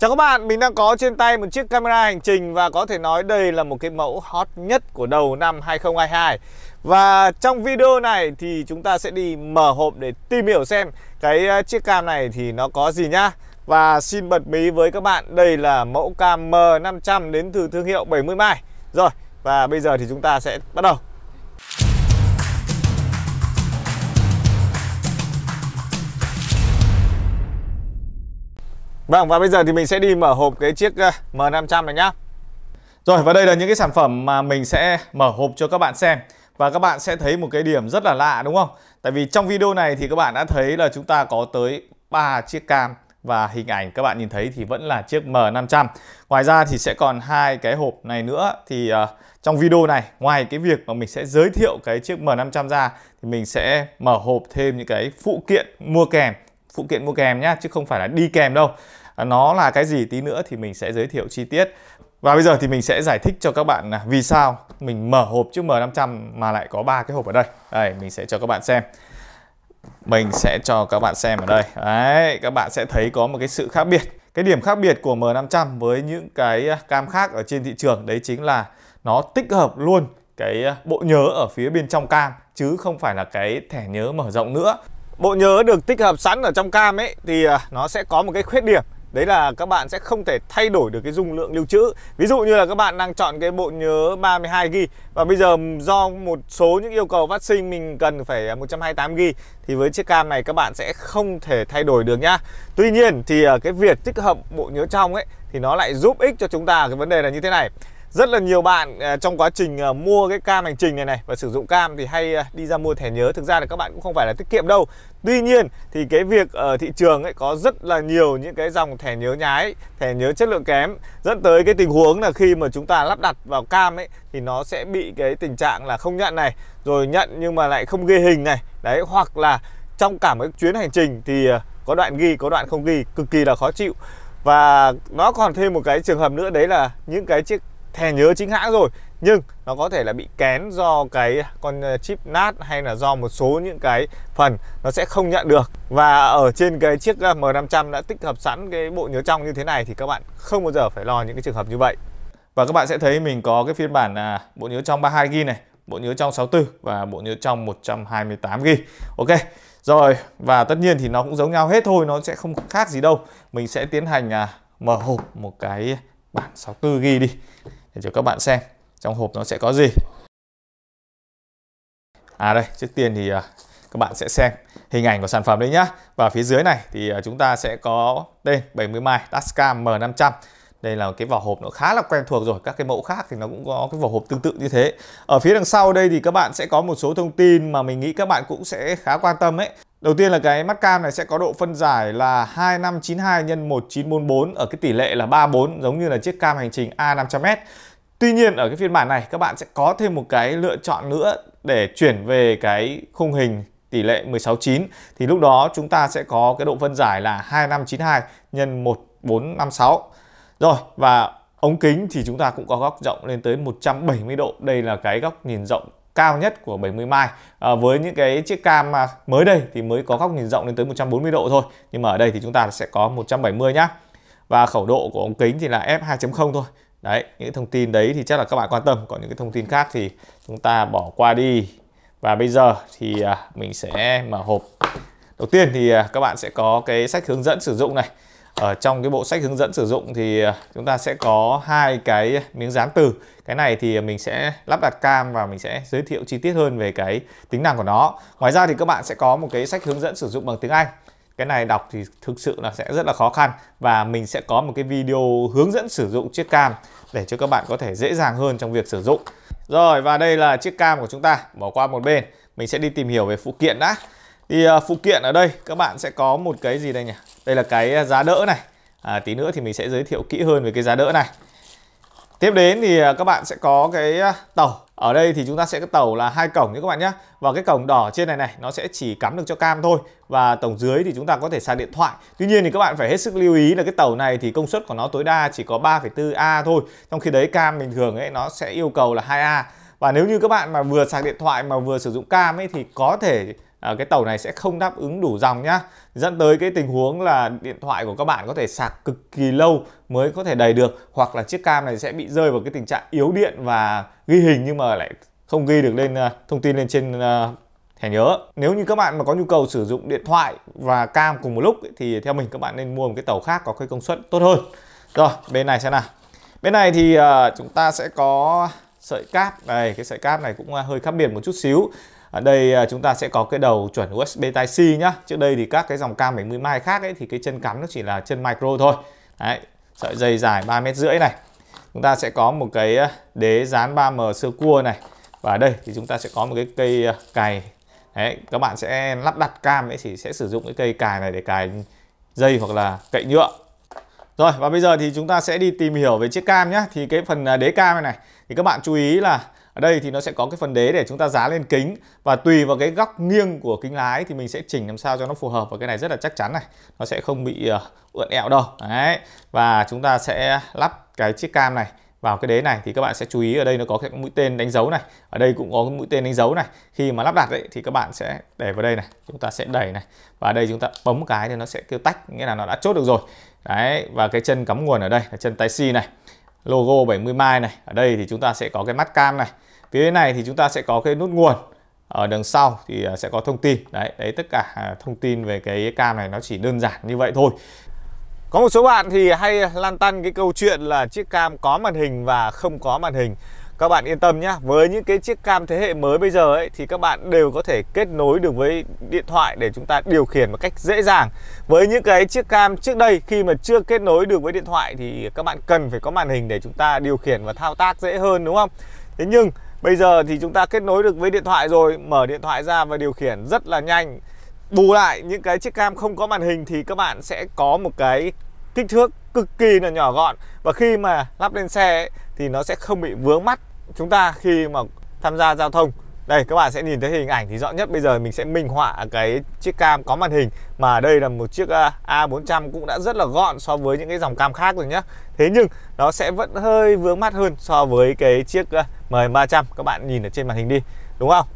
Chào các bạn, mình đang có trên tay một chiếc camera hành trình và có thể nói đây là một cái mẫu hot nhất của đầu năm 2022. Và trong video này thì chúng ta sẽ đi mở hộp để tìm hiểu xem cái ờ, chiếc cam này thì nó có gì nhá. Và xin bật mí với các bạn, đây là mẫu cam M500 đến từ thương hiệu 70 Mai. Rồi, và bây giờ thì chúng ta sẽ bắt đầu. Vâng và bây giờ thì mình sẽ đi mở hộp cái chiếc ờ, M500 này nhá Rồi và đây là những cái sản phẩm mà mình sẽ mở hộp cho các bạn xem Và các bạn sẽ thấy một cái điểm rất là lạ đúng không? Tại vì trong video này thì các bạn đã thấy là chúng ta có tới 3 chiếc cam và hình ảnh các bạn nhìn thấy thì vẫn là chiếc M500. Ngoài ra thì sẽ còn hai cái hộp này nữa thì uh, trong video này ngoài cái việc mà mình sẽ giới thiệu cái chiếc M500 ra thì mình sẽ mở hộp thêm những cái phụ kiện mua kèm, phụ kiện mua kèm nhá chứ không phải là đi kèm đâu. À, nó là cái gì tí nữa thì mình sẽ giới thiệu chi tiết và bây giờ thì mình sẽ giải thích cho các bạn à, vì sao mình mở hộp chiếc M500 mà lại có ba cái hộp ở đây. Đây, mình sẽ cho các bạn xem. Mình sẽ cho các bạn xem ở đây. Đấy, các bạn sẽ thấy có một cái sự khác biệt. Cái điểm khác biệt của M500 với những cái à, cam khác ở trên thị trường đấy chính là nó tích hợp luôn cái bộ nhớ ở phía bên trong cam chứ không phải là cái thẻ nhớ mở rộng nữa. Bộ nhớ được tích hợp sẵn ở trong cam ấy thì nó sẽ có một cái khuyết điểm đấy là các bạn sẽ không thể thay đổi được cái dung lượng lưu trữ ví dụ như là các bạn đang chọn cái bộ nhớ 32 g và bây giờ do một số những yêu cầu phát sinh mình cần phải 128 g thì với chiếc cam này các bạn sẽ không thể thay đổi được nhá tuy nhiên thì à, cái việc tích hợp bộ nhớ trong ấy thì nó lại giúp ích cho chúng ta cái vấn đề là như thế này rất là nhiều bạn à, trong quá trình à, mua cái cam hành trình này này và sử dụng cam thì hay à, đi ra mua thẻ nhớ thực ra là các bạn cũng không phải là tiết kiệm đâu tuy nhiên thì cái việc ở thị trường ấy có rất là nhiều những cái dòng thẻ nhớ nhái thẻ nhớ chất lượng kém dẫn tới cái tình huống là khi mà chúng ta lắp đặt vào cam ấy thì nó sẽ bị cái tình trạng là không nhận này rồi nhận nhưng mà lại không ghi hình này đấy hoặc là trong cả một chuyến hành trình thì có đoạn ghi có đoạn không ghi cực kỳ là khó chịu và nó còn thêm một cái trường hợp nữa đấy là những cái chiếc thè nhớ chính hãng rồi nhưng nó có thể là bị kén do cái à, con ờ, chip nát hay là do một số những cái phần nó sẽ không nhận được và ở trên cái chiếc ờ, M500 đã tích hợp sẵn cái bộ nhớ trong như thế này thì các bạn không bao giờ phải lo những cái trường hợp như vậy và các bạn sẽ thấy mình có cái phiên bản à, bộ nhớ trong 32GB này bộ nhớ trong 64 và bộ nhớ trong 128GB ok rồi và tất nhiên thì nó cũng giống nhau hết thôi nó sẽ không khác gì đâu mình sẽ tiến hành à, mở hộp một cái bản 64GB đi để cho các bạn xem trong hộp nó sẽ có gì à đây trước tiên thì à, các bạn sẽ xem hình ảnh của sản phẩm đấy nhá và phía dưới này thì à, chúng ta sẽ có tên 70 mai Tascam M500 đây là cái vỏ hộp nó khá là quen thuộc rồi các cái mẫu khác thì nó cũng có cái vỏ hộp tương tự như thế ở phía đằng sau đây thì các bạn sẽ có một số thông tin mà mình nghĩ các bạn cũng sẽ khá quan tâm ấy Đầu tiên là cái mắt cam này sẽ có độ phân giải là 2592 x 1944 ở cái tỷ lệ là 34 giống như là chiếc cam hành trình A500m. Tuy nhiên ở cái phiên bản này các bạn sẽ có thêm một cái lựa chọn nữa để chuyển về cái khung hình tỷ lệ 169 thì lúc đó chúng ta sẽ có cái độ phân giải là 2592 nhân 1456. Rồi và ống kính thì chúng ta cũng có góc rộng lên tới 170 độ. Đây là cái góc nhìn rộng cao nhất của 70 mai à, với những cái chiếc cam mà mới đây thì mới có góc nhìn rộng lên tới 140 độ thôi nhưng mà ở đây thì chúng ta sẽ có 170 nhá và khẩu độ của ống kính thì là f 2.0 thôi đấy những thông tin đấy thì chắc là các bạn quan tâm còn những cái thông tin khác thì chúng ta bỏ qua đi và bây giờ thì à, mình sẽ mở hộp đầu tiên thì à, các bạn sẽ có cái sách hướng dẫn sử dụng này ở ờ, trong cái bộ sách hướng dẫn sử dụng thì ờ, chúng ta sẽ có hai cái miếng dán từ cái này thì mình sẽ lắp đặt cam và mình sẽ giới thiệu chi tiết hơn về cái tính năng của nó ngoài ra thì các bạn sẽ có một cái sách hướng dẫn sử dụng bằng tiếng Anh cái này đọc thì thực sự là sẽ rất là khó khăn và mình sẽ có một cái video hướng dẫn sử dụng chiếc cam để cho các bạn có thể dễ dàng hơn trong việc sử dụng rồi và đây là chiếc cam của chúng ta bỏ qua một bên mình sẽ đi tìm hiểu về phụ kiện đã thì ờ, phụ kiện ở đây các bạn sẽ có một cái gì đây nhỉ đây là cái à, giá đỡ này à, tí nữa thì mình sẽ giới thiệu kỹ hơn về cái giá đỡ này tiếp đến thì à, các bạn sẽ có cái à, tàu ở đây thì chúng ta sẽ có tàu là hai cổng nhé các bạn nhé và cái cổng đỏ trên này này nó sẽ chỉ cắm được cho cam thôi và tổng dưới thì chúng ta có thể sạc điện thoại tuy nhiên thì các bạn phải hết sức lưu ý là cái tàu này thì công suất của nó tối đa chỉ có 3,4 a thôi trong khi đấy cam bình thường ấy nó sẽ yêu cầu là 2 a và nếu như các bạn mà vừa sạc điện thoại mà vừa sử dụng cam ấy thì có thể Ờ, cái tàu này sẽ không đáp ứng đủ dòng nhá dẫn tới cái tình huống là điện thoại của các bạn có thể sạc cực kỳ lâu mới có thể đầy được hoặc là chiếc cam này sẽ bị rơi vào cái tình trạng yếu điện và ghi hình nhưng mà lại không ghi được lên ờ, thông tin lên trên ờ, thẻ nhớ nếu như các bạn mà có nhu cầu sử dụng điện thoại và cam cùng một lúc thì theo mình các bạn nên mua một cái tàu khác có cái công suất tốt hơn rồi bên này xem nào bên này thì chúng ta sẽ có sợi cáp này cái sợi cáp này cũng hơi khác biệt một chút xíu ở đây à, chúng ta sẽ có cái đầu chuẩn USB Type-C nhá trước đây thì các cái dòng cam 70 mai khác ấy thì cái chân cắm nó chỉ là chân micro thôi đấy sợi dây dài 3 mét rưỡi này chúng ta sẽ có một cái à, đế dán 3M sơ cua này và đây thì chúng ta sẽ có một cái cây à, cài đấy các bạn sẽ lắp đặt cam ấy thì sẽ sử dụng cái cây cài này để cài dây hoặc là cậy nhựa rồi và bây giờ thì chúng ta sẽ đi tìm hiểu về chiếc cam nhé Thì cái phần đế cam này này Thì các bạn chú ý là đây thì nó sẽ có cái phần đế để chúng ta giá lên kính và tùy vào cái góc nghiêng của kính lái thì mình sẽ chỉnh làm sao cho nó phù hợp và cái này rất là chắc chắn này nó sẽ không bị ờ, uh, ượn ẹo đâu đấy và chúng ta sẽ lắp cái chiếc cam này vào cái đế này thì các bạn sẽ chú ý ở đây nó có cái mũi tên đánh dấu này ở đây cũng có cái mũi tên đánh dấu này khi mà lắp đặt ấy, thì các bạn sẽ để vào đây này chúng ta sẽ đẩy này và ở đây chúng ta bấm cái thì nó sẽ kêu tách nghĩa là nó đã chốt được rồi đấy và cái chân cắm nguồn ở đây là chân Type-C này logo 70 mai này ở đây thì chúng ta sẽ có cái mắt cam này phía này thì chúng ta sẽ có cái nút nguồn ở đằng sau thì à, sẽ có thông tin đấy đấy tất cả à, thông tin về cái cam này nó chỉ đơn giản như vậy thôi có một số bạn thì hay lan tăn cái câu chuyện là chiếc cam có màn hình và không có màn hình các bạn yên tâm nhé với những cái chiếc cam thế hệ mới bây giờ ấy thì các bạn đều có thể kết nối được với điện thoại để chúng ta điều khiển một cách dễ dàng với những cái chiếc cam trước đây khi mà chưa kết nối được với điện thoại thì các bạn cần phải có màn hình để chúng ta điều khiển và thao tác dễ hơn đúng không thế nhưng Bây giờ thì chúng ta kết nối được với điện thoại rồi Mở điện thoại ra và điều khiển rất là nhanh Bù lại những cái chiếc cam không có màn hình Thì các bạn sẽ có một cái kích thước cực kỳ là nhỏ gọn Và khi mà lắp lên xe ấy, thì nó sẽ không bị vướng mắt chúng ta khi mà tham gia giao thông đây các bạn sẽ nhìn thấy hình ảnh thì rõ nhất Bây giờ mình sẽ minh họa cái chiếc cam có màn hình Mà đây là một chiếc à, A400 cũng đã rất là gọn so với những cái dòng cam khác rồi nhá Thế nhưng nó sẽ vẫn hơi vướng mắt hơn so với cái chiếc à, M300 Các bạn nhìn ở trên màn hình đi Đúng không?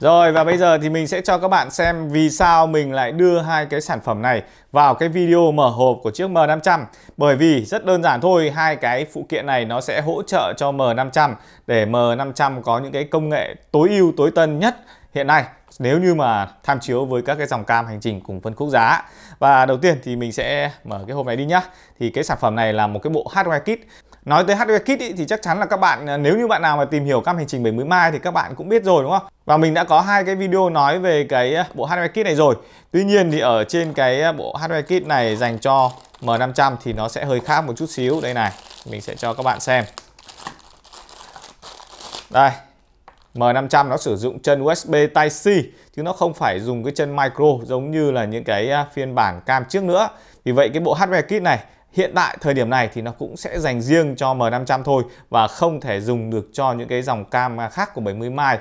Rồi và bây giờ thì mình sẽ cho các bạn xem vì sao mình lại đưa hai cái sản phẩm này vào cái video mở hộp của chiếc M500 Bởi vì rất đơn giản thôi, hai cái phụ kiện này nó sẽ hỗ trợ cho M500 để M500 có những cái công nghệ tối ưu tối tân nhất hiện nay nếu như mà tham chiếu với các cái dòng cam hành trình cùng phân khúc giá và đầu tiên thì mình sẽ mở cái hộp này đi nhá thì cái sản phẩm này là một cái bộ hardware kit Nói tới hardware kit ý, thì chắc chắn là các bạn à, nếu như bạn nào mà tìm hiểu cam hành trình 70 Mai thì các bạn cũng biết rồi đúng không? Và mình đã có hai cái video nói về cái à, bộ hardware kit này rồi. Tuy nhiên thì ở trên cái à, bộ hardware kit này dành cho M500 thì nó sẽ hơi khác một chút xíu. Đây này, mình sẽ cho các bạn xem. Đây, M500 nó sử dụng chân USB Type-C chứ nó không phải dùng cái chân micro giống như là những cái phiên bản cam trước nữa. Vì vậy cái bộ hardware kit này hiện tại thời điểm này thì nó cũng sẽ dành riêng cho M500 thôi và không thể dùng được cho những cái dòng cam khác của 70 Mai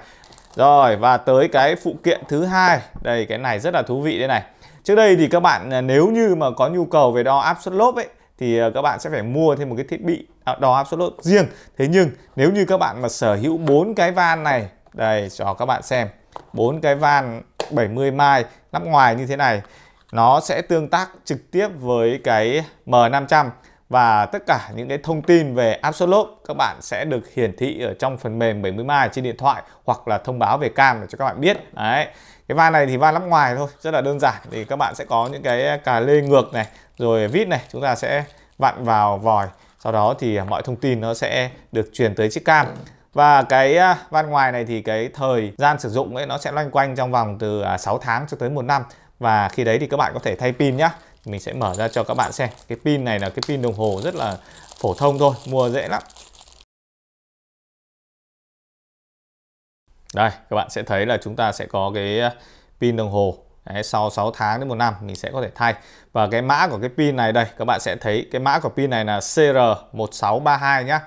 rồi và tới cái phụ kiện thứ hai đây cái này rất là thú vị đây này trước đây thì các bạn à, nếu như mà có nhu cầu về đo áp suất lốp ấy thì à, các bạn sẽ phải mua thêm một cái thiết bị đo áp suất lốp riêng thế nhưng nếu như các bạn mà sở hữu bốn cái van này đây cho các bạn xem bốn cái van 70 mai lắp ngoài như thế này nó sẽ tương tác trực tiếp với cái M500 và tất cả những cái thông tin về áp lốp các bạn sẽ được hiển thị ở trong phần mềm 70 mai trên điện thoại hoặc là thông báo về cam để cho các bạn biết. Đấy. Cái van này thì van lắp ngoài thôi, rất là đơn giản thì các bạn sẽ có những cái à, cà lê ngược này, rồi vít này, chúng ta sẽ vặn vào vòi. Sau đó thì mọi thông tin nó sẽ được truyền tới chiếc cam. Và cái à, van ngoài này thì cái thời gian sử dụng ấy nó sẽ loanh quanh trong vòng từ 6 à, tháng cho tới 1 năm và khi đấy thì các bạn có thể thay pin nhá mình sẽ mở ra cho các bạn xem cái pin này là cái pin đồng hồ rất là phổ thông thôi mua dễ lắm đây các bạn sẽ thấy là chúng ta sẽ có cái à, pin đồng hồ Đấy, sau 6 tháng đến một năm mình sẽ có thể thay và cái mã của cái pin này đây các bạn sẽ thấy cái mã của pin này là CR1632 nhá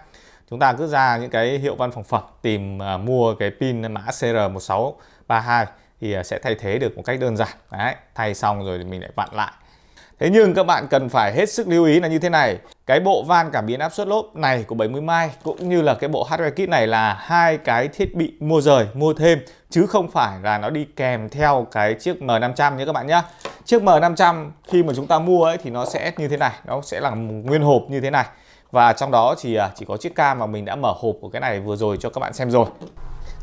chúng ta cứ ra những cái hiệu văn phòng phẩm tìm uh, mua cái pin mã CR1632 thì à, sẽ thay thế được một cách đơn giản đấy thay xong rồi thì mình lại vặn lại thế nhưng các bạn cần phải hết sức lưu ý là như thế này cái bộ van cảm biến áp suất lốp này của 70 mai cũng như là cái bộ hardware kit này là hai cái thiết bị mua rời mua thêm chứ không phải là nó đi kèm theo cái chiếc M500 nhé các bạn nhé chiếc M500 khi mà chúng ta mua ấy thì nó sẽ như thế này nó sẽ là nguyên hộp như thế này và trong đó thì à, chỉ có chiếc cam mà mình đã mở hộp của cái này vừa rồi cho các bạn xem rồi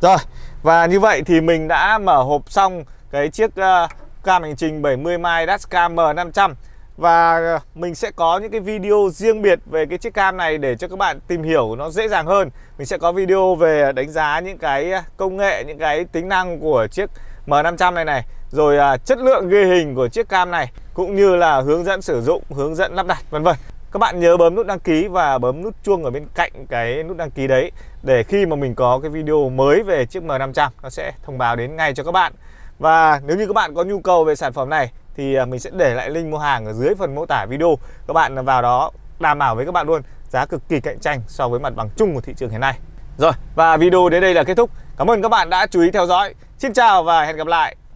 rồi và như vậy thì mình đã mở hộp xong cái chiếc uh, cam hành trình 70 mai Dashcam M500 và ờ, mình sẽ có những cái video riêng biệt về cái chiếc cam này để cho các bạn tìm hiểu nó dễ dàng hơn. Mình sẽ có video về đánh giá những cái ờ, công nghệ, những cái tính năng của chiếc M500 này này, rồi uh, chất lượng ghi hình của chiếc cam này cũng như là hướng dẫn sử dụng, hướng dẫn lắp đặt vân vân. Các bạn nhớ bấm nút đăng ký và bấm nút chuông ở bên cạnh cái nút đăng ký đấy để khi mà mình có cái video mới về chiếc M500 nó sẽ thông báo đến ngay cho các bạn. Và nếu như các bạn có nhu cầu về sản phẩm này thì à, mình sẽ để lại link mua hàng ở dưới phần mô tả video. Các bạn vào đó đảm bảo với các bạn luôn giá cực kỳ cạnh tranh so với mặt bằng chung của thị trường hiện nay. Rồi, và video đến đây là kết thúc. Cảm ơn các bạn đã chú ý theo dõi. Xin chào và hẹn gặp lại.